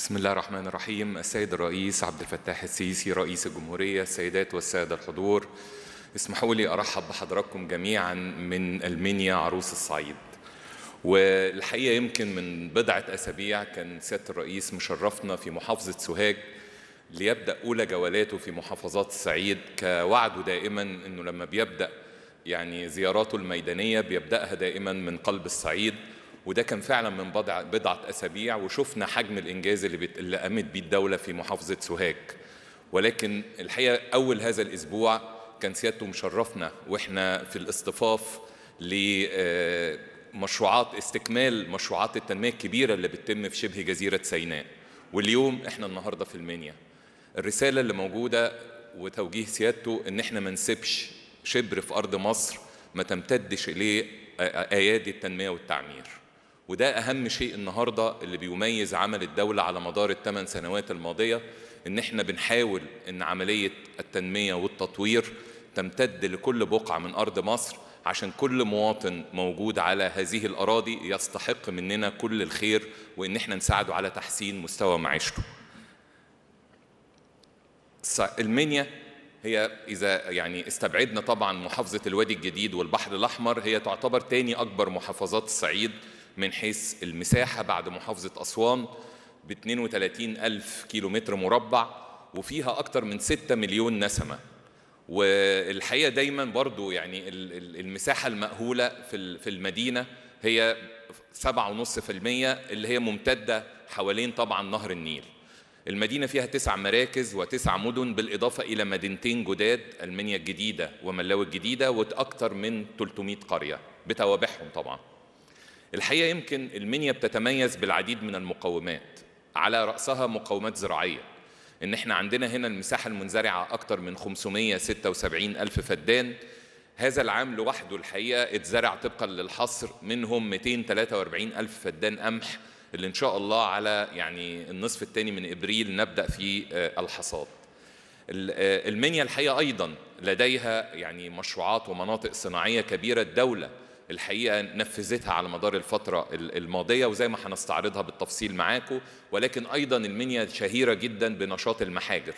بسم الله الرحمن الرحيم السيد الرئيس عبد الفتاح السيسي رئيس الجمهورية السيدات والسادة الحضور اسمحوا لي أرحب بحضراتكم جميعا من المنيا عروس الصعيد والحقيقة يمكن من بضعة أسابيع كان سيادة الرئيس مشرفنا في محافظة سوهاج ليبدأ أولى جولاته في محافظات الصعيد كوعده دائما أنه لما بيبدأ يعني زياراته الميدانية بيبدأها دائما من قلب الصعيد وده كان فعلا من بضع بضعه اسابيع وشفنا حجم الانجاز اللي, بت... اللي قامت بيه الدوله في محافظه سوهاج ولكن الحقيقه اول هذا الاسبوع كان سيادته مشرفنا واحنا في الاصطفاف لمشروعات آه، استكمال مشروعات التنميه الكبيره اللي بتتم في شبه جزيره سيناء واليوم احنا النهارده في المنيا الرساله اللي موجوده وتوجيه سيادته ان احنا ما نسيبش شبر في ارض مصر ما تمتدش اليه ايادي التنميه والتعمير وده أهم شيء النهاردة اللي بيميز عمل الدولة على مدار الثمان سنوات الماضية إن إحنا بنحاول إن عملية التنمية والتطوير تمتد لكل بقعة من أرض مصر عشان كل مواطن موجود على هذه الأراضي يستحق مننا كل الخير وإن إحنا نساعده على تحسين مستوى معيشته المنيا هي إذا يعني استبعدنا طبعا محافظة الوادي الجديد والبحر الأحمر هي تعتبر تاني أكبر محافظات الصعيد من حيث المساحة بعد محافظة أسوان ب 32 ألف كيلو متر مربع وفيها أكتر من 6 مليون نسمة والحقيقة دايما برضو يعني المساحة المأهولة في المدينة هي 7.5% اللي هي ممتدة حوالين طبعا نهر النيل المدينة فيها تسع مراكز وتسع مدن بالإضافة إلى مدينتين جداد ألمانيا الجديدة وملاوي الجديدة وأكثر من 300 قرية بتوابعهم طبعاً الحقيقة يمكن المنيا بتتميز بالعديد من المقومات على رأسها مقومات زراعية إن إحنا عندنا هنا المساحة المنزرعة أكتر من 576 ألف فدان هذا العام لوحده الحقيقة اتزرع طبقا للحصر منهم 243 ألف فدان قمح اللي إن شاء الله على يعني النصف الثاني من إبريل نبدأ في آه، الحصاد آه، المنيا الحقيقة أيضا لديها يعني مشروعات ومناطق صناعية كبيرة الدولة الحقيقه نفذتها على مدار الفتره الماضيه وزي ما هنستعرضها بالتفصيل معاكم ولكن ايضا المنيا شهيره جدا بنشاط المحاجر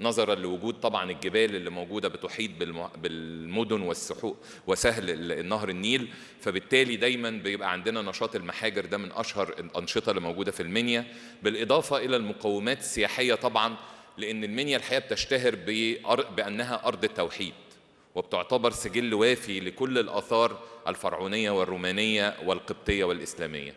نظرا لوجود طبعا الجبال اللي موجوده بتحيط بالمدن والسحوق وسهل النهر النيل فبالتالي دايما بيبقى عندنا نشاط المحاجر ده من اشهر الانشطه اللي موجوده في المنيا بالاضافه الى المقومات السياحيه طبعا لان المنيا الحقيقه بتشتهر بانها ارض التوحيد وبتعتبر سجل وافي لكل الآثار الفرعونية والرومانية والقبطية والإسلامية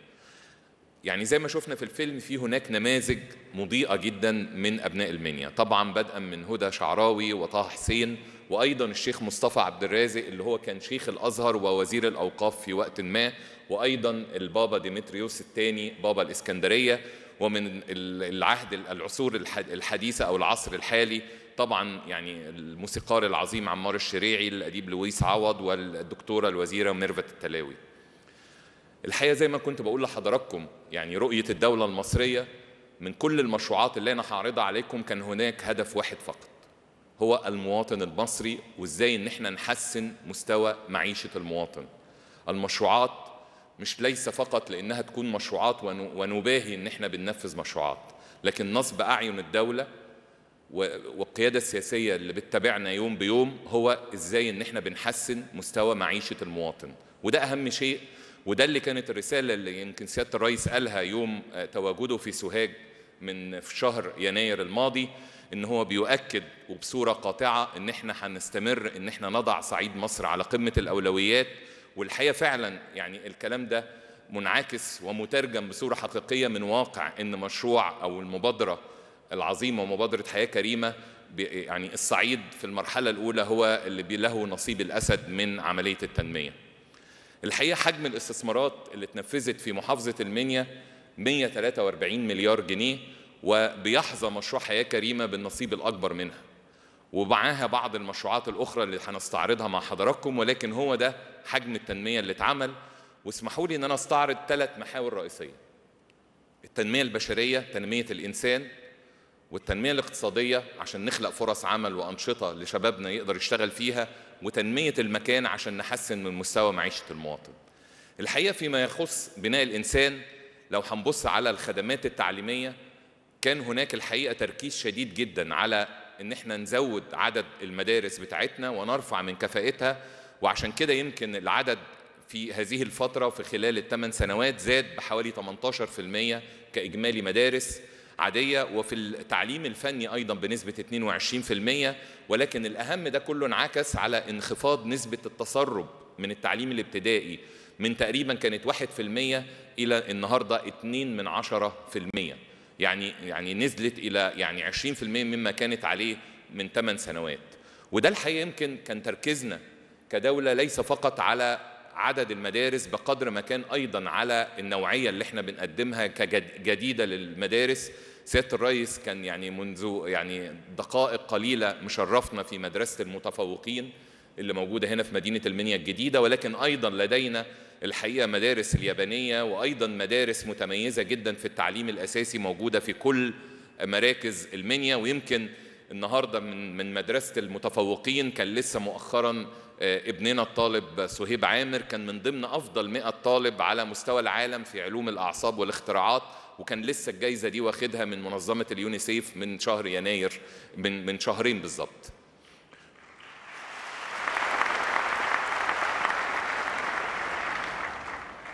يعني زي ما شفنا في الفيلم في هناك نماذج مضيئة جدا من أبناء المنيا طبعا بدءا من هدى شعراوي وطه حسين وأيضا الشيخ مصطفى عبد الرازق اللي هو كان شيخ الأزهر ووزير الأوقاف في وقت ما وأيضا البابا ديمتريوس الثاني بابا الإسكندرية ومن العهد العصور الحديثة أو العصر الحالي طبعا يعني الموسيقار العظيم عمار الشريعي الأديب لويس عوض والدكتورة الوزيرة ميرفت التلاوي الحقيقة زي ما كنت بقول لحضراتكم يعني رؤية الدولة المصرية من كل المشروعات اللي أنا هعرضها عليكم كان هناك هدف واحد فقط هو المواطن المصري وازاي ان احنا نحسن مستوى معيشه المواطن المشروعات مش ليس فقط لأنها تكون مشروعات ونباهي إن إحنا بننفذ مشروعات لكن نصب أعين الدولة والقيادة السياسية اللي بتتابعنا يوم بيوم هو إزاي إن إحنا بنحسن مستوى معيشة المواطن وده أهم شيء وده اللي كانت الرسالة اللي يمكن سيادة الرئيس قالها يوم تواجده في سوهاج من في شهر يناير الماضي ان هو بيؤكد وبصوره قاطعه ان احنا هنستمر ان احنا نضع صعيد مصر على قمه الاولويات والحقيقه فعلا يعني الكلام ده منعكس ومترجم بصوره حقيقيه من واقع ان مشروع او المبادره العظيمه ومبادره حياه كريمه يعني الصعيد في المرحله الاولى هو اللي له نصيب الاسد من عمليه التنميه. الحقيقه حجم الاستثمارات اللي اتنفذت في محافظه المنيا 143 مليار جنيه وبيحظى مشروع حياه كريمه بالنصيب الاكبر منها. ومعاها بعض المشروعات الأخرى اللي هنستعرضها مع حضراتكم ولكن هو ده حجم التنمية اللي اتعمل واسمحوا لي إن أنا أستعرض ثلاث محاور رئيسية التنمية البشرية تنمية الإنسان والتنمية الاقتصادية عشان نخلق فرص عمل وأنشطة لشبابنا يقدر يشتغل فيها وتنمية المكان عشان نحسن من مستوى معيشة المواطن الحقيقة فيما يخص بناء الإنسان لو هنبص على الخدمات التعليمية كان هناك الحقيقة تركيز شديد جدا على ان احنا نزود عدد المدارس بتاعتنا ونرفع من كفاءتها وعشان كده يمكن العدد في هذه الفترة في خلال الثمان سنوات زاد بحوالي 18% كإجمالي مدارس عادية وفي التعليم الفني أيضا بنسبة 22% ولكن الأهم ده كله انعكس على انخفاض نسبة التسرب من التعليم الابتدائي من تقريبا كانت 1% إلى النهاردة 2 من 10% يعني يعني نزلت الى يعني 20% مما كانت عليه من 8 سنوات وده الحقيقه يمكن كان تركيزنا كدوله ليس فقط على عدد المدارس بقدر ما كان ايضا على النوعيه اللي احنا بنقدمها كجديده للمدارس سياده الرئيس كان يعني منذ يعني دقائق قليله مشرفنا في مدرسه المتفوقين اللي موجودة هنا في مدينة المنيا الجديدة ولكن أيضا لدينا الحقيقة مدارس اليابانية وأيضا مدارس متميزة جدا في التعليم الأساسي موجودة في كل مراكز المنيا ويمكن النهاردة من, من مدرسة المتفوقين كان لسه مؤخرا آه، ابننا الطالب صهيب عامر كان من ضمن أفضل 100 طالب على مستوى العالم في علوم الأعصاب والاختراعات وكان لسه الجايزة دي واخدها من منظمة اليونيسيف من شهر يناير من, من شهرين بالظبط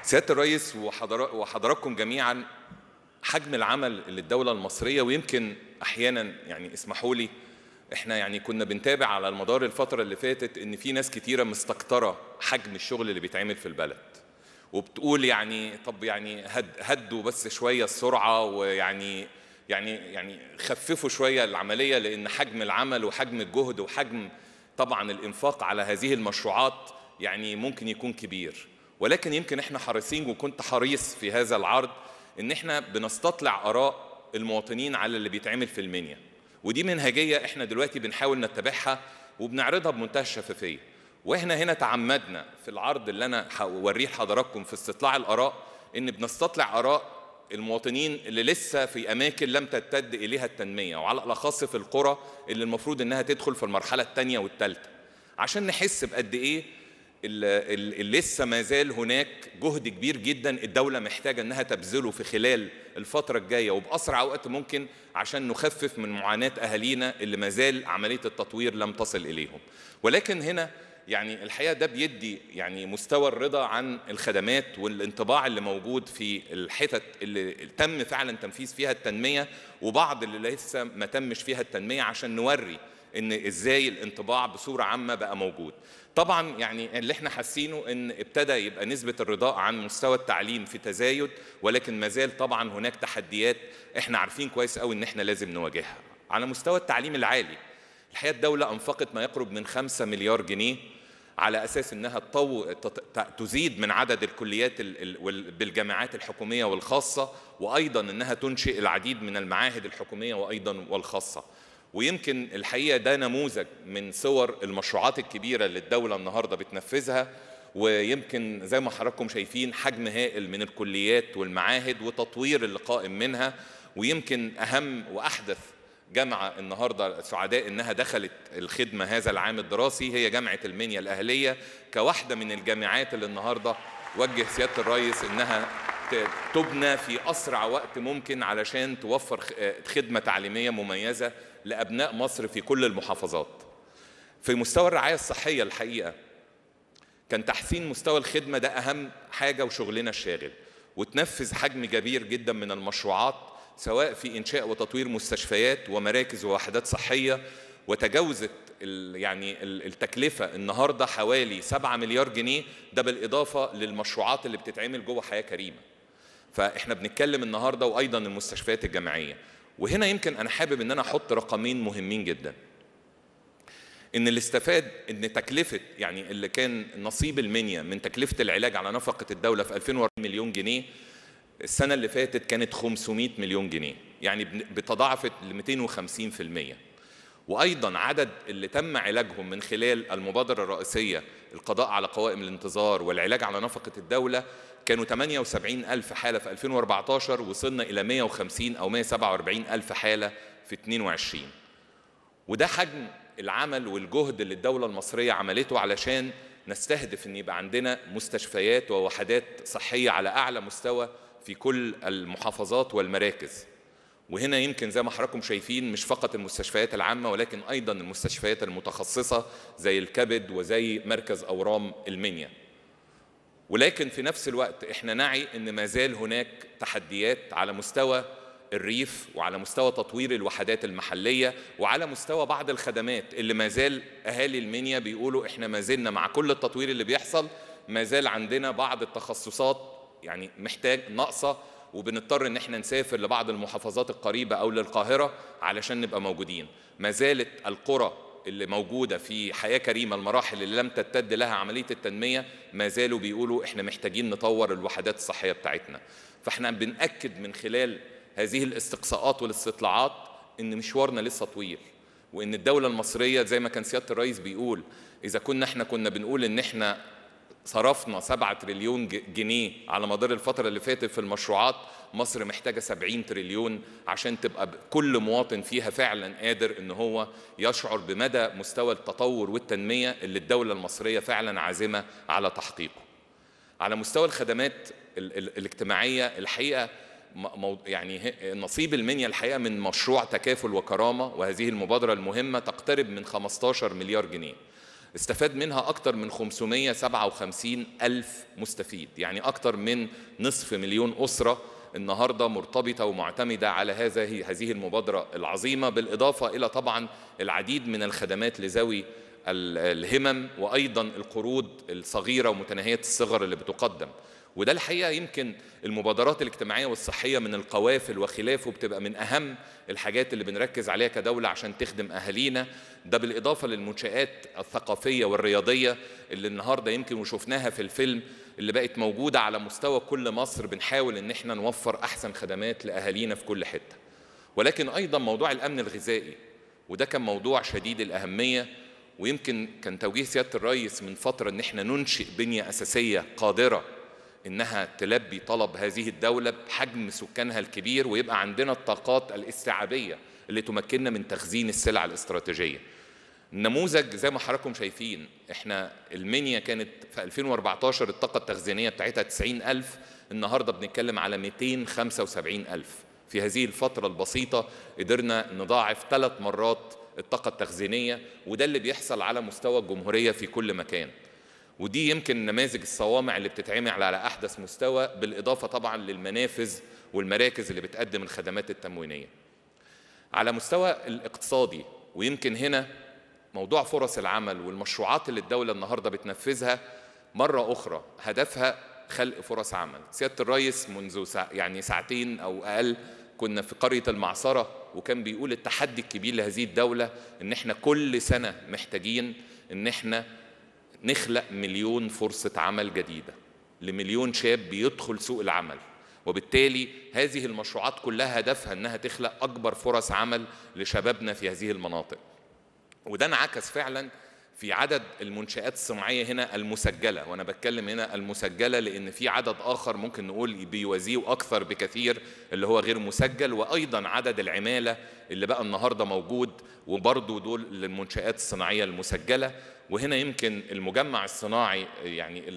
سياده الرئيس وحضراتكم جميعا حجم العمل اللي الدوله المصريه ويمكن احيانا يعني اسمحوا لي احنا يعني كنا بنتابع على مدار الفتره اللي فاتت ان في ناس كتيره مستكتره حجم الشغل اللي بيتعمل في البلد وبتقول يعني طب يعني هد هدوا بس شويه السرعه ويعني يعني يعني خففوا شويه العمليه لان حجم العمل وحجم الجهد وحجم طبعا الانفاق على هذه المشروعات يعني ممكن يكون كبير ولكن يمكن احنا حريصين وكنت حريص في هذا العرض ان احنا بنستطلع اراء المواطنين على اللي بيتعمل في المنيا ودي منهجيه احنا دلوقتي بنحاول نتبعها وبنعرضها بمنتهى الشفافيه واحنا هنا تعمدنا في العرض اللي انا هوريه لحضراتكم في استطلاع الاراء ان بنستطلع اراء المواطنين اللي لسه في اماكن لم تتد اليها التنميه وعلى الاخص في القرى اللي المفروض انها تدخل في المرحله الثانيه والثالثه عشان نحس بقد ايه اللي لسه ما زال هناك جهد كبير جدا الدولة محتاجة أنها تبذله في خلال الفترة الجاية وبأسرع وقت ممكن عشان نخفف من معاناة أهالينا اللي ما زال عملية التطوير لم تصل إليهم ولكن هنا يعني الحقيقة ده بيدي يعني مستوى الرضا عن الخدمات والانطباع اللي موجود في الحتت اللي تم فعلا تنفيذ فيها التنمية وبعض اللي لسه ما تمش فيها التنمية عشان نوري ان ازاي الانطباع بصوره عامه بقى موجود طبعا يعني اللي احنا حاسينه ان ابتدى يبقى نسبه الرضاء عن مستوى التعليم في تزايد ولكن ما زال طبعا هناك تحديات احنا عارفين كويس قوي ان احنا لازم نواجهها على مستوى التعليم العالي الحقيقه الدوله انفقت ما يقرب من 5 مليار جنيه على اساس انها تطو... تزيد من عدد الكليات ال... بالجامعات الحكوميه والخاصه وايضا انها تنشئ العديد من المعاهد الحكوميه وايضا والخاصه ويمكن الحقيقه ده نموذج من صور المشروعات الكبيره اللي الدوله النهارده بتنفذها ويمكن زي ما حضراتكم شايفين حجم هائل من الكليات والمعاهد وتطوير اللي قائم منها ويمكن اهم واحدث جامعه النهارده سعداء انها دخلت الخدمه هذا العام الدراسي هي جامعه المنيا الاهليه كواحده من الجامعات اللي النهارده وجه سياده الرئيس انها تبنى في اسرع وقت ممكن علشان توفر خدمه تعليميه مميزه لأبناء مصر في كل المحافظات في مستوى الرعاية الصحية الحقيقة كان تحسين مستوى الخدمة ده أهم حاجة وشغلنا الشاغل وتنفذ حجم كبير جدا من المشروعات سواء في إنشاء وتطوير مستشفيات ومراكز ووحدات صحية وتجاوزت يعني التكلفة النهاردة حوالي 7 مليار جنيه ده بالإضافة للمشروعات اللي بتتعمل جوه حياة كريمة فإحنا بنتكلم النهاردة وأيضا المستشفيات الجامعية وهنا يمكن انا حابب ان انا احط رقمين مهمين جدا ان اللي استفاد ان تكلفه يعني اللي كان نصيب المنيا من تكلفه العلاج على نفقه الدوله في 2004 مليون جنيه السنه اللي فاتت كانت 500 مليون جنيه يعني بتضاعفت ل 250% وايضا عدد اللي تم علاجهم من خلال المبادره الرئيسيه القضاء على قوائم الانتظار والعلاج على نفقه الدوله كانوا 78 ألف حالة في 2014 وصلنا إلى 150 أو 147 ألف حالة في 22 وده حجم العمل والجهد اللي الدولة المصرية عملته علشان نستهدف أن يبقى عندنا مستشفيات ووحدات صحية على أعلى مستوى في كل المحافظات والمراكز وهنا يمكن زي ما حضراتكم شايفين مش فقط المستشفيات العامة ولكن أيضا المستشفيات المتخصصة زي الكبد وزي مركز أورام المنيا ولكن في نفس الوقت احنا نعي ان ما زال هناك تحديات على مستوى الريف وعلى مستوى تطوير الوحدات المحلية وعلى مستوى بعض الخدمات اللي ما زال أهالي المنيا بيقولوا إحنا ما زلنا مع كل التطوير اللي بيحصل ما زال عندنا بعض التخصصات يعني محتاج ناقصة وبنضطر ان احنا نسافر لبعض المحافظات القريبه او للقاهره علشان نبقى موجودين ما زالت القرى اللي موجودة في حياة كريمة المراحل اللي لم تمتد لها عملية التنمية ما زالوا بيقولوا إحنا محتاجين نطور الوحدات الصحية بتاعتنا فإحنا بنأكد من خلال هذه الاستقصاءات والاستطلاعات إن مشوارنا لسه طويل وإن الدولة المصرية زي ما كان سيادة الرئيس بيقول إذا كنا إحنا كنا بنقول إن إحنا صرفنا 7 تريليون جنيه على مدار الفترة اللي فاتت في المشروعات مصر محتاجة 70 تريليون عشان تبقى كل مواطن فيها فعلا قادر ان هو يشعر بمدى مستوى التطور والتنمية اللي الدولة المصرية فعلا عازمة على تحقيقه على مستوى الخدمات الاجتماعية الحقيقة يعني نصيب المنيا الحقيقة من مشروع تكافل وكرامة وهذه المبادرة المهمة تقترب من 15 مليار جنيه استفاد منها أكثر من 557 ألف مستفيد يعني أكثر من نصف مليون أسرة النهاردة مرتبطة ومعتمدة على هذه هذه المبادرة العظيمة بالإضافة إلى طبعا العديد من الخدمات لذوي الهمم وأيضا القروض الصغيرة ومتناهية الصغر اللي بتقدم وده الحقيقه يمكن المبادرات الاجتماعيه والصحيه من القوافل وخلافه بتبقى من اهم الحاجات اللي بنركز عليها كدوله عشان تخدم اهالينا ده بالاضافه للمنشات الثقافيه والرياضيه اللي النهارده يمكن وشفناها في الفيلم اللي بقت موجوده على مستوى كل مصر بنحاول ان احنا نوفر احسن خدمات لاهالينا في كل حته ولكن ايضا موضوع الامن الغذائي وده كان موضوع شديد الاهميه ويمكن كان توجيه سياده الرئيس من فتره ان احنا ننشئ بنيه اساسيه قادره انها تلبي طلب هذه الدوله بحجم سكانها الكبير ويبقى عندنا الطاقات الاستيعابيه اللي تمكننا من تخزين السلع الاستراتيجيه. النموذج زي ما حضراتكم شايفين احنا المنيا كانت في 2014 الطاقه التخزينيه بتاعتها 90000 النهارده بنتكلم على 275000 في هذه الفتره البسيطه قدرنا نضاعف ثلاث مرات الطاقه التخزينيه وده اللي بيحصل على مستوى الجمهوريه في كل مكان. ودي يمكن نماذج الصوامع اللي بتتعمل على أحدث مستوى بالإضافة طبعا للمنافذ والمراكز اللي بتقدم الخدمات التموينية على مستوى الاقتصادي ويمكن هنا موضوع فرص العمل والمشروعات اللي الدولة النهاردة بتنفذها مرة أخرى هدفها خلق فرص عمل سيادة الرئيس منذ سا يعني ساعتين أو أقل كنا في قرية المعصرة وكان بيقول التحدي الكبير لهذه الدولة إن إحنا كل سنة محتاجين إن إحنا نخلق مليون فرصة عمل جديدة لمليون شاب بيدخل سوق العمل وبالتالي هذه المشروعات كلها هدفها انها تخلق اكبر فرص عمل لشبابنا في هذه المناطق وده انعكس فعلا في عدد المنشآت الصناعية هنا المسجلة وأنا بتكلم هنا المسجلة لأن في عدد آخر ممكن نقول بيوازيه أكثر بكثير اللي هو غير مسجل وأيضا عدد العمالة اللي بقى النهاردة موجود وبرضه دول المنشآت الصناعية المسجلة وهنا يمكن المجمع الصناعي يعني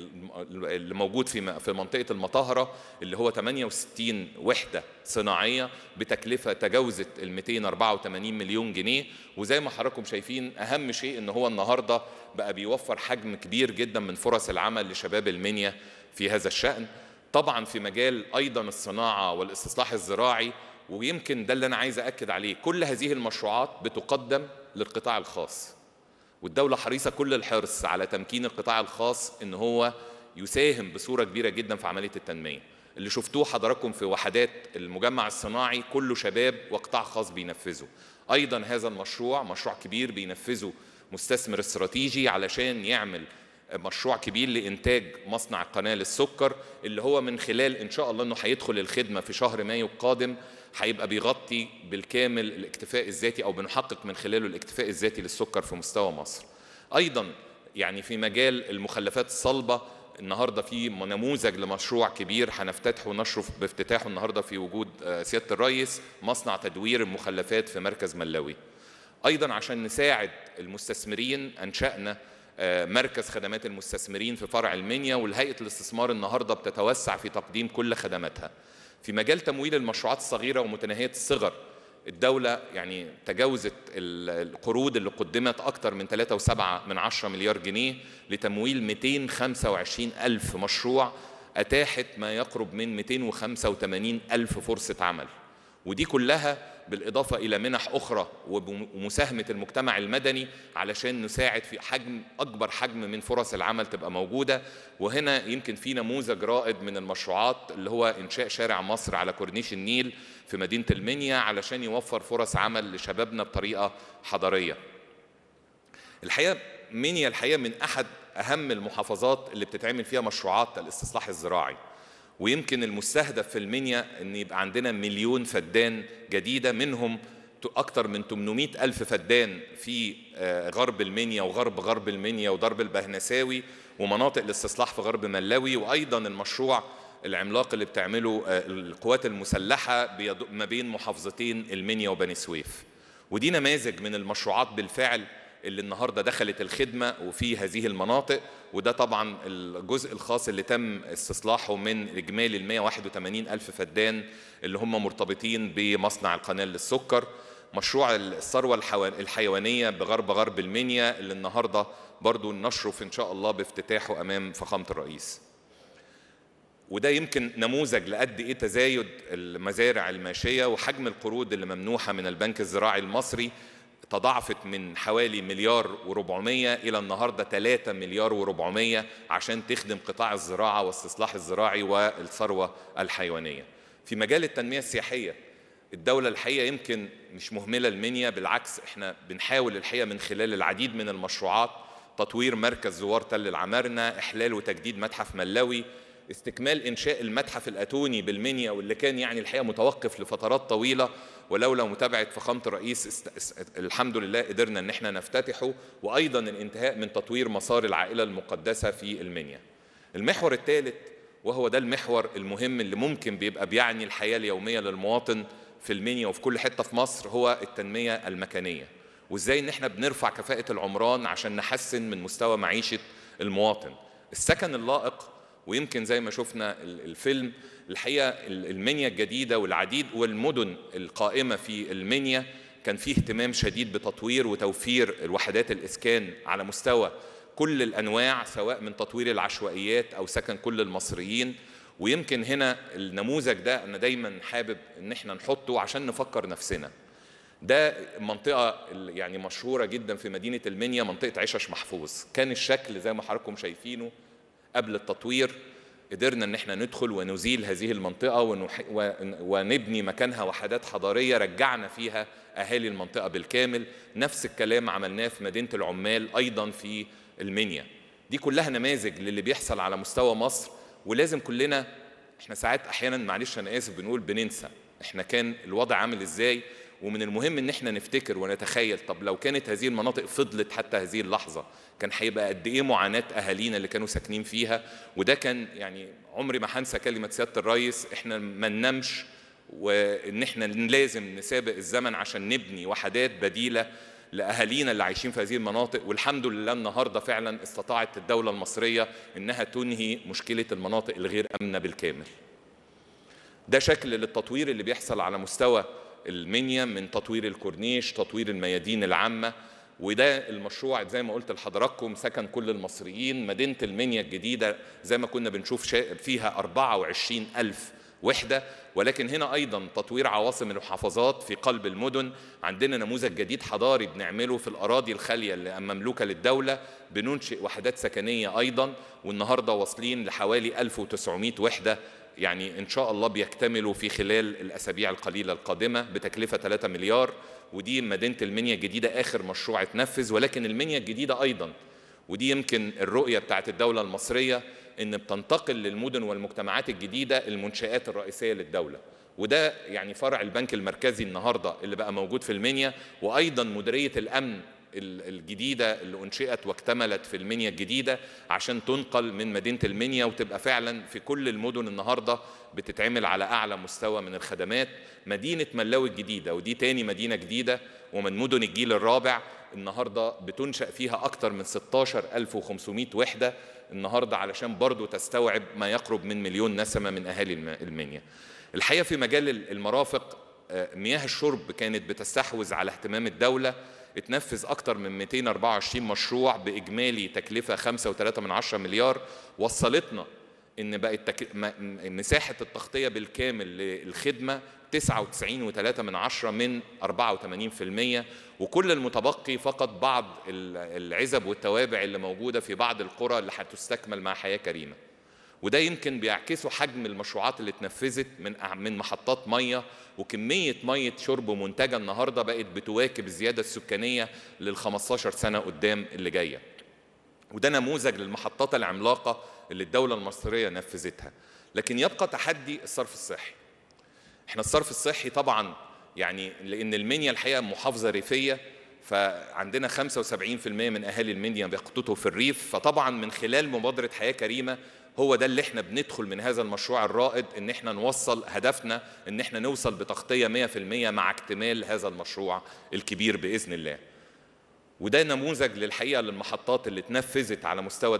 اللي موجود في في منطقه المطهره اللي هو 68 وحده صناعيه بتكلفه تجاوزت ال 284 مليون جنيه وزي ما حضراتكم شايفين اهم شيء ان هو النهارده بقى بيوفر حجم كبير جدا من فرص العمل لشباب المنيا في هذا الشان طبعا في مجال ايضا الصناعه والاستصلاح الزراعي ويمكن ده اللي انا عايز اكد عليه كل هذه المشروعات بتقدم للقطاع الخاص والدولة حريصة كل الحرص على تمكين القطاع الخاص إن هو يساهم بصورة كبيرة جدا في عملية التنمية اللي شفتوه حضراتكم في وحدات المجمع الصناعي كله شباب وقطاع خاص بينفذه أيضا هذا المشروع مشروع كبير بينفذه مستثمر استراتيجي علشان يعمل مشروع كبير لإنتاج مصنع قناة للسكر اللي هو من خلال إن شاء الله أنه هيدخل الخدمة في شهر مايو القادم هيبقى بيغطي بالكامل الاكتفاء الذاتي او بنحقق من خلاله الاكتفاء الذاتي للسكر في مستوى مصر. ايضا يعني في مجال المخلفات الصلبه النهارده في نموذج لمشروع كبير هنفتتحه ونشرف بافتتاحه النهارده في وجود آه، سياده الرئيس مصنع تدوير المخلفات في مركز ملاوي. ايضا عشان نساعد المستثمرين انشانا آه، مركز خدمات المستثمرين في فرع المنيا والهيئه الاستثمار النهارده بتتوسع في تقديم كل خدماتها. في مجال تمويل المشروعات الصغيرة ومتناهية الصغر الدولة يعني تجاوزت القروض اللي قدمت أكثر من 3.7 من 10 مليار جنيه لتمويل 225 ألف مشروع أتاحت ما يقرب من 285 ألف فرصة عمل ودي كلها بالإضافة إلى منح أخرى ومساهمة المجتمع المدني علشان نساعد في حجم أكبر حجم من فرص العمل تبقى موجودة وهنا يمكن في نموذج رائد من المشروعات اللي هو إنشاء شارع مصر على كورنيش النيل في مدينة المنيا علشان يوفر فرص عمل لشبابنا بطريقة حضرية الحقيقة منيا الحقيقة من أحد أهم المحافظات اللي بتتعمل فيها مشروعات الاستصلاح الزراعي ويمكن المستهدف في المنيا ان يبقى عندنا مليون فدان جديده منهم اكتر من 800 الف فدان في آه، غرب المنيا وغرب غرب المنيا وضرب البهنساوي ومناطق الاستصلاح في غرب ملاوي وايضا المشروع العملاق اللي بتعمله آه، القوات المسلحه ما بين محافظتين المنيا وبني سويف ودي نماذج من المشروعات بالفعل اللي النهارده دخلت الخدمه وفي هذه المناطق وده طبعا الجزء الخاص اللي تم استصلاحه من اجمالي ال 181 الف فدان اللي هم مرتبطين بمصنع القناه للسكر مشروع الثروه الحيوانيه بغرب غرب المنيا اللي النهارده برضو نشرف ان شاء الله بافتتاحه امام فخامه الرئيس وده يمكن نموذج لقد ايه تزايد المزارع الماشيه وحجم القروض اللي ممنوحه من البنك الزراعي المصري تضاعفت من حوالي مليار و400 إلى النهاردة 3 مليار و400 عشان تخدم قطاع الزراعة والاستصلاح الزراعي والثروة الحيوانية في مجال التنمية السياحية الدولة الحقيقة يمكن مش مهملة المنيا بالعكس احنا بنحاول الحقيقة من خلال العديد من المشروعات تطوير مركز زوار تل العمارنة إحلال وتجديد متحف ملاوي استكمال إنشاء المتحف الأتوني بالمنيا واللي كان يعني الحقيقة متوقف لفترات طويلة ولولا متابعة فخامة الرئيس است... الحمد لله قدرنا إن احنا نفتتحه وأيضا الانتهاء من تطوير مسار العائلة المقدسة في المنيا المحور الثالث وهو ده المحور المهم اللي ممكن بيبقى بيعني الحياة اليومية للمواطن في المنيا وفي كل حتة في مصر هو التنمية المكانية وازاي ان احنا بنرفع كفاءة العمران عشان نحسن من مستوى معيشة المواطن السكن اللائق ويمكن زي ما شفنا الفيلم الحقيقه المنيا الجديده والعديد والمدن القائمه في المنيا كان فيه اهتمام شديد بتطوير وتوفير الوحدات الاسكان على مستوى كل الانواع سواء من تطوير العشوائيات او سكن كل المصريين ويمكن هنا النموذج ده انا دايما حابب ان احنا نحطه عشان نفكر نفسنا ده منطقة يعني مشهورة جدا في مدينة المنيا منطقة عشش محفوظ كان الشكل زي ما حضراتكم شايفينه قبل التطوير قدرنا ان احنا ندخل ونزيل هذه المنطقه ونح... ونبني مكانها وحدات حضاريه رجعنا فيها اهالي المنطقه بالكامل نفس الكلام عملناه في مدينه العمال ايضا في المنيا دي كلها نماذج للي بيحصل على مستوى مصر ولازم كلنا احنا ساعات احيانا معلش انا اسف بنقول بننسى احنا كان الوضع عامل ازاي ومن المهم ان احنا نفتكر ونتخيل طب لو كانت هذه المناطق فضلت حتى هذه اللحظه كان هيبقى قد ايه معاناه اهالينا اللي كانوا ساكنين فيها وده كان يعني عمري ما هنسى كلمه سياده الرئيس احنا ما ننامش وان احنا لازم نسابق الزمن عشان نبني وحدات بديله لاهالينا اللي عايشين في هذه المناطق والحمد لله النهارده فعلا استطاعت الدوله المصريه انها تنهي مشكله المناطق الغير امنه بالكامل. ده شكل للتطوير اللي بيحصل على مستوى المنيا من تطوير الكورنيش تطوير الميادين العامة وده المشروع زي ما قلت لحضراتكم سكن كل المصريين مدينة المنيا الجديدة زي ما كنا بنشوف فيها 24 ألف وحدة ولكن هنا أيضا تطوير عواصم المحافظات في قلب المدن عندنا نموذج جديد حضاري بنعمله في الأراضي الخالية اللي مملوكة للدولة بننشئ وحدات سكنية أيضا والنهاردة واصلين لحوالي 1900 وحدة يعني إن شاء الله بيكتملوا في خلال الأسابيع القليلة القادمة بتكلفة 3 مليار ودي مدينة المنيا الجديدة آخر مشروع اتنفذ ولكن المنيا الجديدة أيضا ودي يمكن الرؤية بتاعت الدولة المصرية إن بتنتقل للمدن والمجتمعات الجديدة المنشآت الرئيسية للدولة وده يعني فرع البنك المركزي النهاردة اللي بقى موجود في المنيا وأيضا مديرية الأمن الجديدة اللي أنشئت واكتملت في المنيا الجديدة عشان تنقل من مدينة المنيا وتبقى فعلا في كل المدن النهاردة بتتعمل على أعلى مستوى من الخدمات مدينة ملاوي الجديدة ودي تاني مدينة جديدة ومن مدن الجيل الرابع النهاردة بتنشأ فيها أكتر من 16500 وحدة النهاردة علشان برضو تستوعب ما يقرب من مليون نسمة من أهالي المنيا الحقيقة في مجال المرافق آه، مياه الشرب كانت بتستحوذ على اهتمام الدولة اتنفذ أكثر من 224 مشروع بإجمالي تكلفة 5.3 مليار وصلتنا إن بقت تك... مساحة التغطية بالكامل للخدمة 99.3 من عشرة من 84% وكل المتبقي فقط بعض العزب والتوابع اللي موجودة في بعض القرى اللي هتستكمل مع حياة كريمة وده يمكن بيعكسه حجم المشروعات اللي اتنفذت من من محطات ميه وكميه ميه شرب منتجه النهارده بقت بتواكب الزياده السكانيه لل 15 سنه قدام اللي جايه. وده نموذج للمحطات العملاقه اللي الدوله المصريه نفذتها. لكن يبقى تحدي الصرف الصحي. احنا الصرف الصحي طبعا يعني لان المنيا الحقيقه محافظه ريفيه فعندنا 75% من اهالي المنيا بيقطتوا في الريف فطبعا من خلال مبادره حياه كريمه هو ده اللي احنا بندخل من هذا المشروع الرائد ان احنا نوصل هدفنا ان احنا نوصل بتغطية 100% مع اكتمال هذا المشروع الكبير بإذن الله وده نموذج للحقيقة للمحطات اللي اتنفذت على مستوى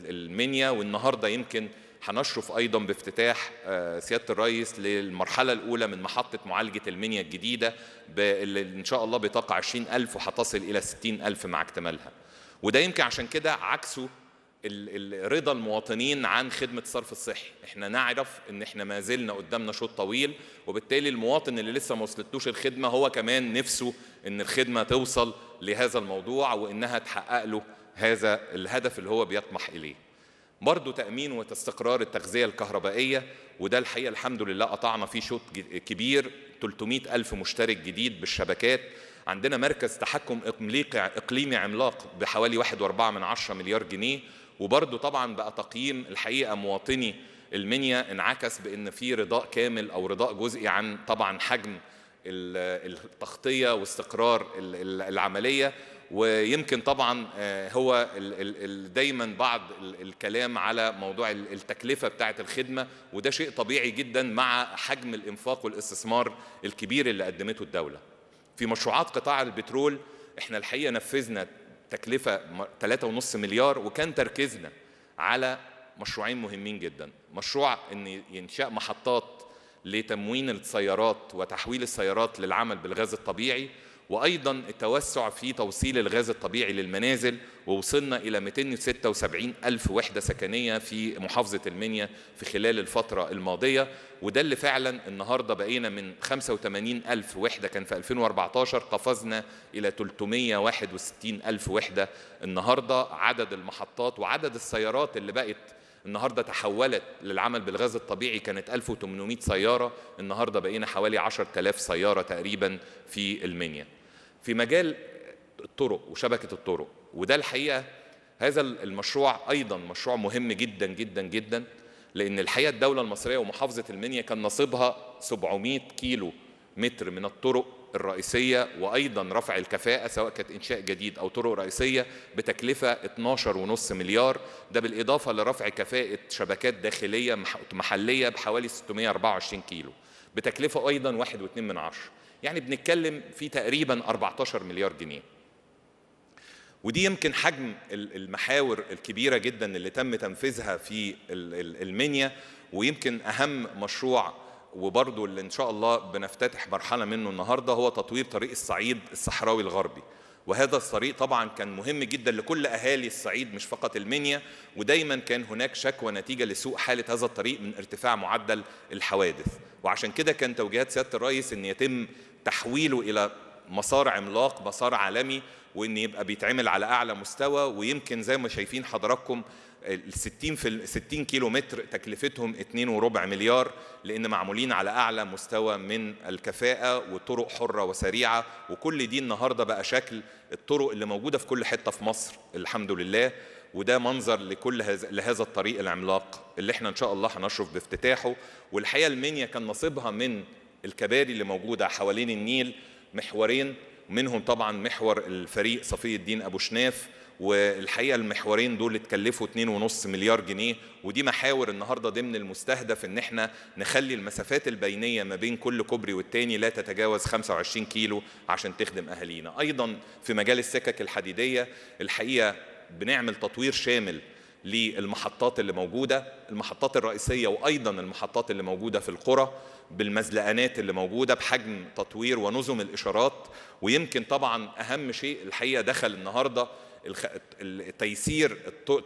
المنيا والنهاردة يمكن هنشرف ايضا بافتتاح آه، سياده الرئيس للمرحله الاولى من محطه معالجه المنيا الجديده اللي ان شاء الله بطاقه 20000 وهتصل الى 60000 مع اكتمالها وده يمكن عشان كده عكسه رضا المواطنين عن خدمه الصرف الصحي احنا نعرف ان احنا ما زلنا قدامنا شوط طويل وبالتالي المواطن اللي لسه ما وصلتلوش الخدمه هو كمان نفسه ان الخدمه توصل لهذا الموضوع وانها تحقق له هذا الهدف اللي هو بيطمح اليه برضه تامين واستقرار التغذيه الكهربائيه وده الحقيقه الحمد لله قطعنا فيه شوط كبير 300 ألف مشترك جديد بالشبكات عندنا مركز تحكم إقليمي عملاق بحوالي 1.4 مليار جنيه وبرده طبعا بقى تقييم الحقيقه مواطني المنيا انعكس بان في رضاء كامل او رضاء جزئي عن طبعا حجم التغطيه واستقرار العمليه ويمكن طبعا آه، هو دايما بعض الكلام على موضوع التكلفه بتاعه الخدمه وده شيء طبيعي جدا مع حجم الانفاق والاستثمار الكبير اللي قدمته الدوله في مشروعات قطاع البترول احنا الحقيقه نفذنا تكلفة 3.5 مليار وكان تركيزنا على مشروعين مهمين جدا مشروع أن ينشأ محطات لتموين السيارات وتحويل السيارات للعمل بالغاز الطبيعي وايضا التوسع في توصيل الغاز الطبيعي للمنازل ووصلنا الى 276 الف وحده سكنيه في محافظه المنيا في خلال الفتره الماضيه وده اللي فعلا النهارده بقينا من 85 الف وحده كان في 2014 قفزنا الى 361 الف وحده النهارده عدد المحطات وعدد السيارات اللي بقت النهارده تحولت للعمل بالغاز الطبيعي كانت 1800 سياره النهارده بقينا حوالي 10000 سياره تقريبا في المنيا في مجال الطرق وشبكة الطرق وده الحقيقة هذا المشروع أيضا مشروع مهم جدا جدا جدا لأن الحقيقة الدولة المصرية ومحافظة المنيا كان نصيبها 700 كيلو متر من الطرق الرئيسية وأيضا رفع الكفاءة سواء كانت إنشاء جديد أو طرق رئيسية بتكلفة 12.5 مليار ده بالإضافة لرفع كفاءة شبكات داخلية محلية بحوالي 624 كيلو بتكلفة أيضا 1.2 من عشرة يعني بنتكلم في تقريبا 14 مليار جنيه ودي يمكن حجم المحاور الكبيره جدا اللي تم تنفيذها في المنيا ويمكن اهم مشروع وبرضه اللي ان شاء الله بنفتتح مرحله منه النهارده هو تطوير طريق الصعيد الصحراوي الغربي وهذا الطريق طبعا كان مهم جدا لكل اهالي الصعيد مش فقط المنيا ودايما كان هناك شكوى نتيجه لسوء حاله هذا الطريق من ارتفاع معدل الحوادث وعشان كده كان توجيهات سياده الرئيس ان يتم تحويله إلى مسار عملاق مسار عالمي وإن يبقى بيتعمل على أعلى مستوى ويمكن زي ما شايفين حضراتكم ال 60 في ال 60 كيلو متر تكلفتهم 2.4 مليار لان معمولين على اعلى مستوى من الكفاءه وطرق حره وسريعه وكل دي النهارده بقى شكل الطرق اللي موجوده في كل حته في مصر الحمد لله وده منظر لكل هز... لهذا الطريق العملاق اللي احنا ان شاء الله هنشرف بافتتاحه والحقيقه المنيا كان نصيبها من الكباري اللي موجوده حوالين النيل محورين منهم طبعا محور الفريق صفي الدين ابو شناف والحقيقه المحورين دول اتكلفوا 2.5 مليار جنيه ودي محاور النهارده ضمن المستهدف ان احنا نخلي المسافات البينيه ما بين كل كوبري والتاني لا تتجاوز 25 كيلو عشان تخدم اهالينا ايضا في مجال السكك الحديديه الحقيقه بنعمل تطوير شامل للمحطات اللي موجودة المحطات الرئيسية وأيضا المحطات اللي موجودة في القرى بالمزلقانات اللي موجودة بحجم تطوير ونظم الإشارات ويمكن طبعا أهم شيء الحقيقة دخل النهاردة تيسير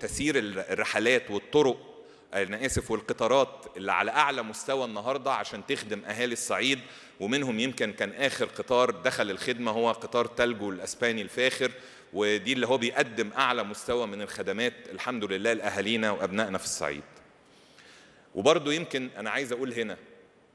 تسيير الرحلات والطرق انا اسف والقطارات اللي على اعلى مستوى النهارده عشان تخدم اهالي الصعيد ومنهم يمكن كان اخر قطار دخل الخدمه هو قطار تلجو الاسباني الفاخر ودي اللي هو بيقدم أعلى مستوى من الخدمات الحمد لله لأهالينا وأبنائنا في الصعيد وبرضه يمكن أنا عايز أقول هنا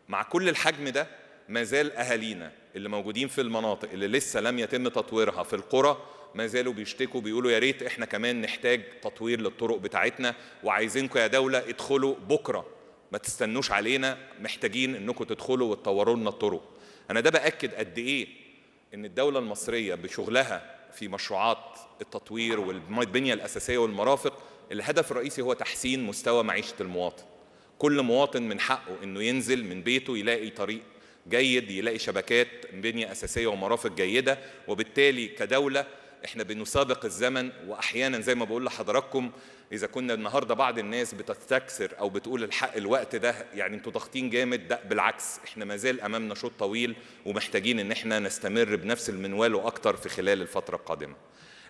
مع كل الحجم ده ما زال أهالينا اللي موجودين في المناطق اللي لسه لم يتم تطويرها في القرى ما زالوا بيشتكوا بيقولوا يا ريت احنا كمان نحتاج تطوير للطرق بتاعتنا وعايزينكم يا دولة ادخلوا بكرة ما تستنوش علينا محتاجين انكم تدخلوا وتطوروا لنا الطرق انا ده باكد قد ايه ان الدولة المصرية بشغلها في مشروعات التطوير والبنية الأساسية والمرافق الهدف الرئيسي هو تحسين مستوى معيشة المواطن كل مواطن من حقه أنه ينزل من بيته يلاقي طريق جيد يلاقي شبكات بنية أساسية ومرافق جيدة وبالتالي كدولة احنا بنسابق الزمن واحيانا زي ما بقول لحضراتكم اذا كنا النهارده بعض الناس بتستكثر او بتقول الحق الوقت ده يعني انتوا ضاغطين جامد ده بالعكس احنا ما زال امامنا شوط طويل ومحتاجين ان احنا نستمر بنفس المنوال واكتر في خلال الفتره القادمه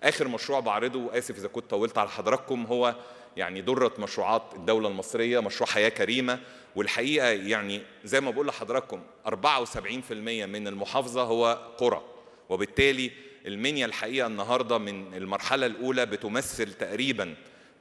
اخر مشروع بعرضه واسف اذا كنت طولت على حضراتكم هو يعني دره مشروعات الدوله المصريه مشروع حياه كريمه والحقيقه يعني زي ما بقول لحضراتكم 74% من المحافظه هو قرى وبالتالي المنيا الحقيقه النهارده من المرحله الاولى بتمثل تقريبا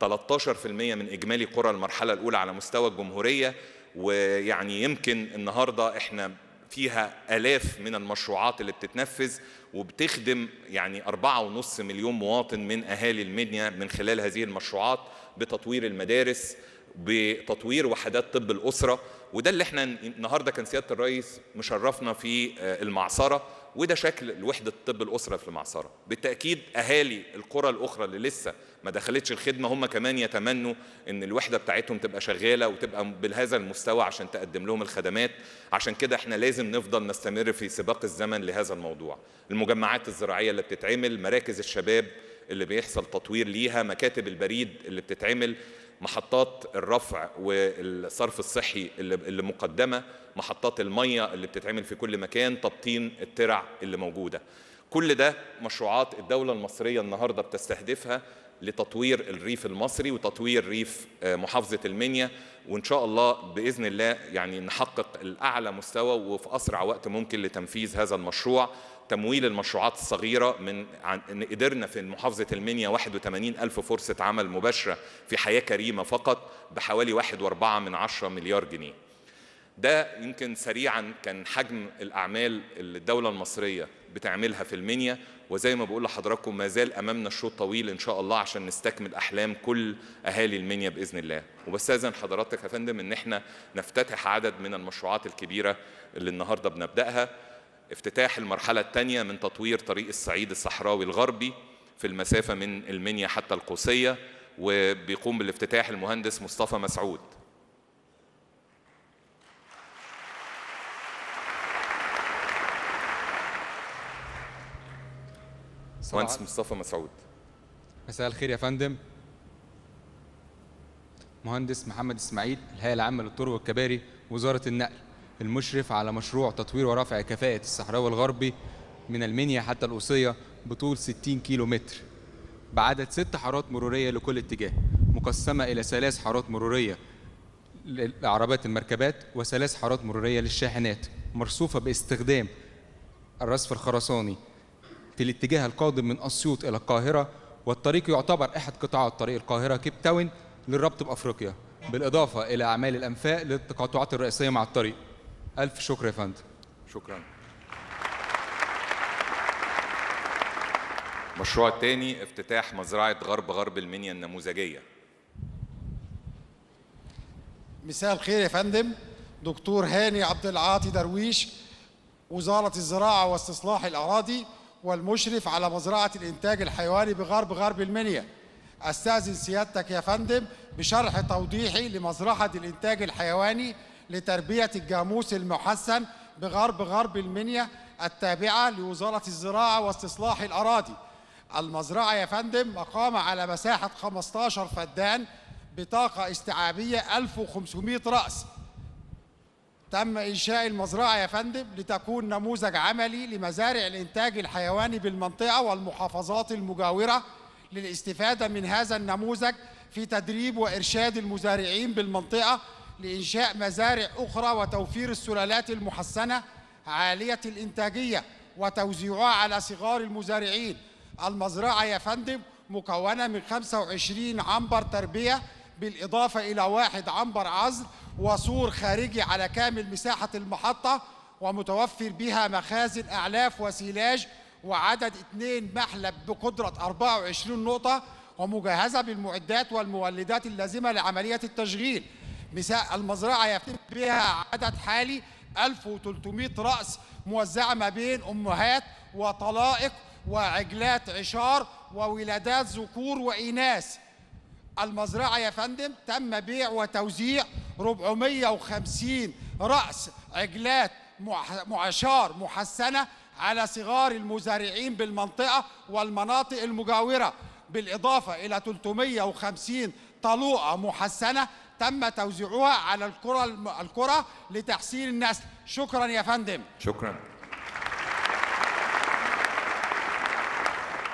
13% من اجمالي قرى المرحله الاولى على مستوى الجمهوريه ويعني يمكن النهارده احنا فيها آلاف من المشروعات اللي بتتنفذ وبتخدم يعني أربعة ونص مليون مواطن من أهالي المنيا من خلال هذه المشروعات بتطوير المدارس بتطوير وحدات طب الأسرة وده اللي احنا النهاردة كان سيادة الرئيس مشرفنا في آه، المعصرة وده شكل الوحدة الطب الأسرة في المعصرة بالتأكيد أهالي القرى الأخرى اللي لسه ما دخلتش الخدمة هم كمان يتمنوا أن الوحدة بتاعتهم تبقى شغالة وتبقى بهذا المستوى عشان تقدم لهم الخدمات عشان كده احنا لازم نفضل نستمر في سباق الزمن لهذا الموضوع المجمعات الزراعية اللي بتتعمل مراكز الشباب اللي بيحصل تطوير ليها مكاتب البريد اللي بتتعمل محطات الرفع والصرف الصحي اللي مقدمه محطات المية اللي بتتعمل في كل مكان تبطين الترع اللي موجودة كل ده مشروعات الدولة المصرية النهاردة بتستهدفها لتطوير الريف المصري وتطوير ريف آه، محافظة المنيا وإن شاء الله بإذن الله يعني نحقق الأعلى مستوى وفي أسرع وقت ممكن لتنفيذ هذا المشروع تمويل المشروعات الصغيرة من إن قدرنا في محافظة المنيا 81 ألف فرصة عمل مباشرة في حياة كريمة فقط بحوالي 1.4 من 10 مليار جنيه ده يمكن سريعا كان حجم الأعمال اللي الدولة المصرية بتعملها في المنيا وزي ما بقول لحضراتكم ما زال أمامنا شوط طويل إن شاء الله عشان نستكمل أحلام كل أهالي المنيا بإذن الله وبستأذن حضراتك يا فندم إن إحنا نفتتح عدد من المشروعات الكبيرة اللي النهاردة بنبدأها افتتاح المرحلة الثانية من تطوير طريق الصعيد الصحراوي الغربي في المسافة من المنيا حتى القوسية وبيقوم بالافتتاح المهندس مصطفى مسعود مهندس مصطفى مسعود مساء الخير يا فندم مهندس محمد اسماعيل الهيئه العامه للطرق والكباري وزاره النقل المشرف على مشروع تطوير ورفع كفاءه الصحراوي الغربي من المنيا حتى القصيه بطول 60 كيلو متر بعدد ست حارات مروريه لكل اتجاه مقسمه الى ثلاث حارات مروريه لعربات المركبات وثلاث حارات مروريه للشاحنات مرصوفه باستخدام الرصف الخرساني في الاتجاه القادم من أسيوط إلى القاهرة والطريق يعتبر أحد قطاعات طريق القاهرة كيب تاون للربط بأفريقيا بالإضافة إلى أعمال الأنفاق للتقاطعات الرئيسية مع الطريق ألف شكر يا فندم شكرا المشروع الثاني افتتاح مزرعة غرب غرب المنيا النموذجية مساء الخير يا فندم دكتور هاني عبد العاطي درويش وزارة الزراعة واستصلاح الأراضي والمشرف على مزرعة الإنتاج الحيواني بغرب غرب المنيا أستأذن سيادتك يا فندم بشرح توضيحي لمزرعة الإنتاج الحيواني لتربية الجاموس المحسن بغرب غرب المنيا التابعة لوزارة الزراعة واستصلاح الأراضي المزرعة يا فندم مقامة على مساحة 15 فدان بطاقة استيعابية 1500 رأس تم إنشاء المزرعة يا فندم لتكون نموذج عملي لمزارع الإنتاج الحيواني بالمنطقة والمحافظات المجاورة للاستفادة من هذا النموذج في تدريب وإرشاد المزارعين بالمنطقة لإنشاء مزارع أخرى وتوفير السلالات المحسنة عالية الإنتاجية وتوزيعها على صغار المزارعين المزرعة يا فندم مكونة من 25 عنبر تربية بالإضافة إلى واحد عنبر عزل وسور خارجي على كامل مساحة المحطة ومتوفر بها مخازن أعلاف وسيلاج وعدد اثنين محلب بقدرة 24 نقطة ومجهزة بالمعدات والمولدات اللازمة لعملية التشغيل المزرعة يفتح بها عدد حالي 1300 رأس موزعة ما بين أمهات وطلائق وعجلات عشار وولادات ذكور وإناث المزرعة يا فندم تم بيع وتوزيع 450 رأس عجلات معشار محسنة على صغار المزارعين بالمنطقة والمناطق المجاورة بالإضافة إلى 350 طلوقة محسنة تم توزيعها على الكرة الكرة لتحسين النسل شكرا يا فندم شكرا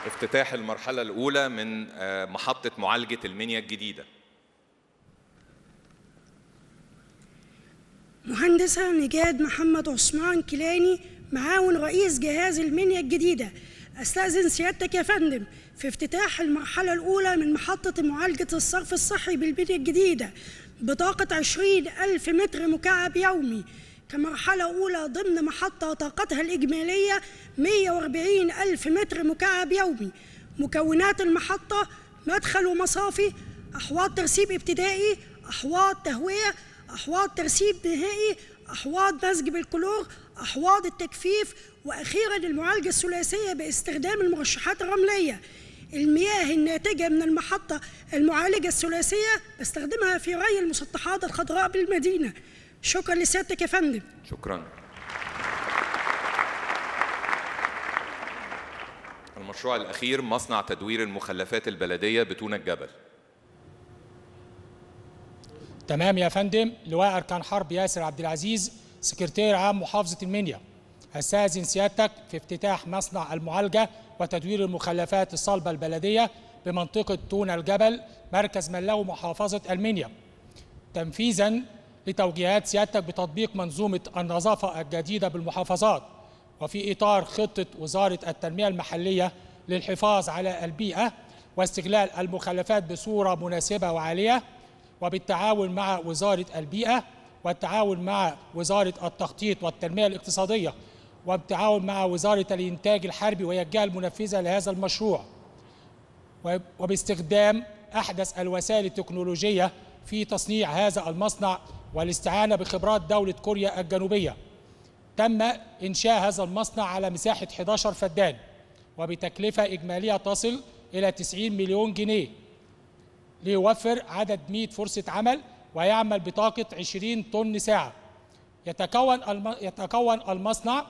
افتتاح المرحلة الأولى من آه، محطة معالجة المنيا الجديدة مهندسة نجاد محمد عثمان كيلاني معاون رئيس جهاز المنيا الجديدة أستأذن سيادتك يا فندم في افتتاح المرحلة الأولى من محطة معالجة الصرف الصحي بالبنية الجديدة بطاقة عشرين ألف متر مكعب يومي كمرحلة أولى ضمن محطة طاقتها الإجمالية 140 ألف متر مكعب يومي مكونات المحطة مدخل ومصافي أحواض ترسيب ابتدائي أحواض تهوية أحواض ترسيب نهائي أحواض مزج بالكلور أحواض التجفيف وأخيرا المعالجة الثلاثية باستخدام المرشحات الرملية المياه الناتجة من المحطة المعالجة الثلاثية بستخدمها في ري المسطحات الخضراء بالمدينة شكرا لسيادتك يا فندم شكرا المشروع الأخير مصنع تدوير المخلفات البلدية بتونة الجبل تمام يا فندم لواء أركان حرب ياسر عبد العزيز سكرتير عام محافظة المنيا أستأذن سيادتك في افتتاح مصنع المعالجة وتدوير المخلفات الصلبة البلدية بمنطقة تونة الجبل مركز ملاو محافظة المنيا تنفيذا لتوجيهات سيادتك بتطبيق منظومة النظافة الجديدة بالمحافظات وفي إطار خطة وزارة التنمية المحلية للحفاظ على البيئة واستغلال المخلفات بصورة مناسبة وعالية وبالتعاون مع وزارة البيئة والتعاون مع وزارة التخطيط والتنمية الاقتصادية وبالتعاون مع وزارة الإنتاج الحربي وهي الجهة المنفذة لهذا المشروع وباستخدام أحدث الوسائل التكنولوجية في تصنيع هذا المصنع والاستعانة بخبرات دولة كوريا الجنوبية تم إنشاء هذا المصنع على مساحة 11 فدان وبتكلفة إجمالية تصل إلى 90 مليون جنيه ليوفر عدد 100 فرصة عمل ويعمل بطاقة 20 طن ساعة يتكون يتكون المصنع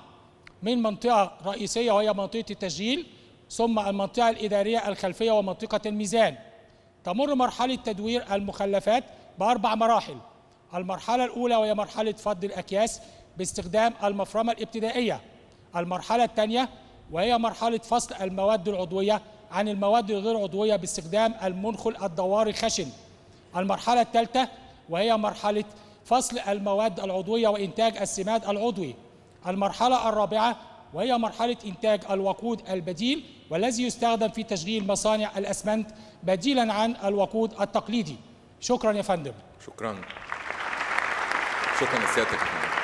من منطقة رئيسية وهي منطقة التشغيل ثم المنطقة الإدارية الخلفية ومنطقة الميزان تمر مرحلة تدوير المخلفات بأربع مراحل المرحلة الأولى وهي مرحلة فض الأكياس باستخدام المفرمة الابتدائية المرحلة الثانية وهي مرحلة فصل المواد العضوية عن المواد الغير عضوية باستخدام المنخل الدواري الخشن المرحلة الثالثة وهي مرحلة فصل المواد العضوية وإنتاج السماد العضوي المرحلة الرابعة وهي مرحلة إنتاج الوقود البديل والذي يستخدم في تشغيل مصانع الأسمنت بديلا عن الوقود التقليدي شكرا يا فندم شكرا شكرا لسيادتك